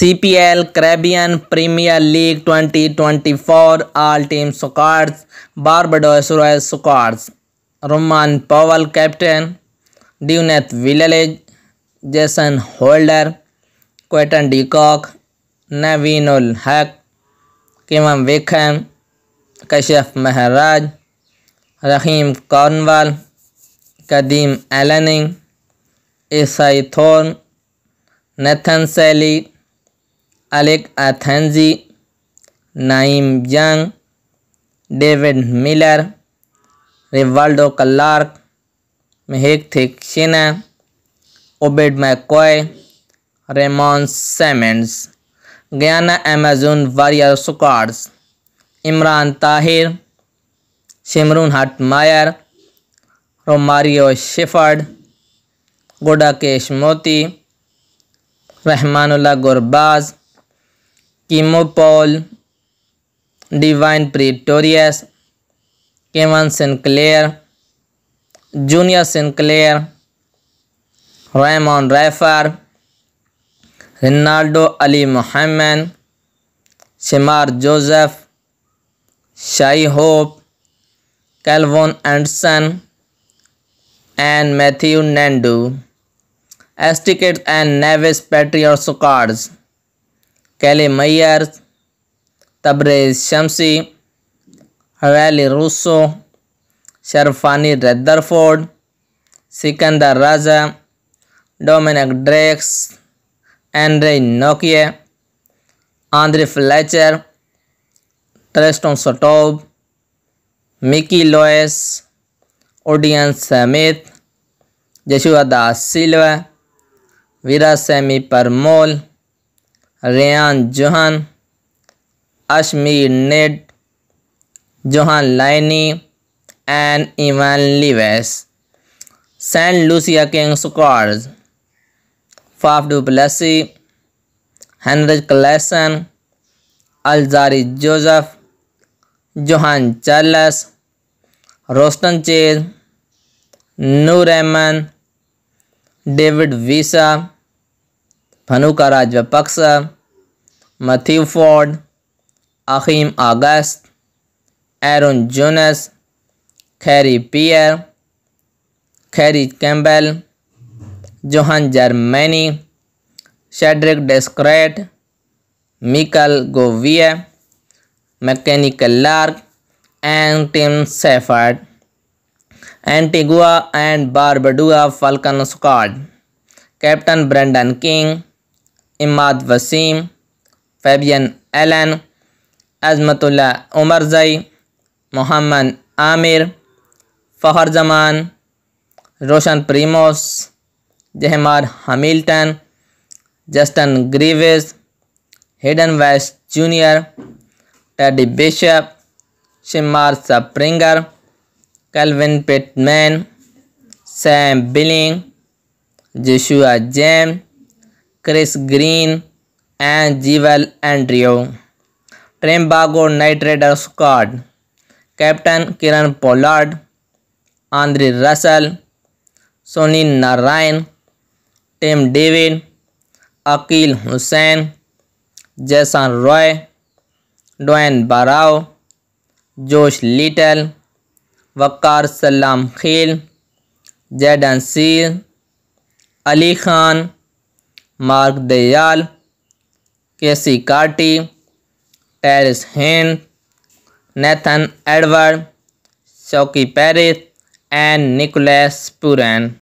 C P L Caribbean Premier League 2024 all team squads Barbados Royals squads Rovman Powell captain Dunith Wellalage Jason Holder Quinton de Kock ul Haq Kim विखम Kashaf Maharaj Rahim Cornwall Kadeem Alleyne Isai Thorne Nathan Sealy Alick Athanaze Nyeem Young David Miller Rivaldo Clarke Maheesh Theekshana Obed McCoy Ramon Simmonds Guyana Amazon Warrior squads Imran Tahir Shimron Hetmyer Romario Shepherd Gudakesh Motie Rahmanullah Gurbaz Keemo Paul Dwaine Pretorius Kevin Sinclair junior Sinclair Raymon Reifer Ronaldo Ali Mohammed Shamar Joseph Shai Hope Kevlon Anderson and Matthew Nandu St Kitts and Nevis Patriots squads Kyle Mayers Tabraiz Shamsi Rilee Rossouw Sherfane Rutherford Sikandar Raza Dominic Drakes Andre नोकिए Andre Fletcher Tristan Stubbs Mikyle Louis Odean Smith Joshua Da Silva Veerasammy Permaul Ryan Johann Ashmead Nedd Johann Layne and Evin Lewis Saint Lucia Kings squads Faf du Plessis Heinrich Klaasen Alzarri Joseph Johnson Charles Roston Chase Noor Rahman David Wiese Bhanuka Rajapaksa Matthew Forde Akeem Auguste Aaron Jones Khary Pierre Khary Campbell Johann Jeremiah Shadrack Descarte Mikal Govia McKenny Clarke and Tim shepherd Antigua and Barbuda Falcons squad captain Brandon King Imad Wasim Fabian Allen Azmatullah Omarzai Mohammad Amir Fakhar Zaman Roshon Primus Jahmar Hamilton Justin Greaves Hayden वेस्ट junior Teddy Bishop Shamar Springer Kelvin Pitman Sam Billings Joshua James Chris Green and Jewel Andrew Trinbago Knight Riders squad captain Kieron Pollard Andre Russell Sunil Narine Tim David Akeal Hosein Jason Roy Dwayne Bravo Josh Little Waqar Salamkheil Jayden Seales Ali Khan mark Deyal Keacy Carty Terrance हेन Nathan Edward Shaqkere Parris and Nicholas पुरैन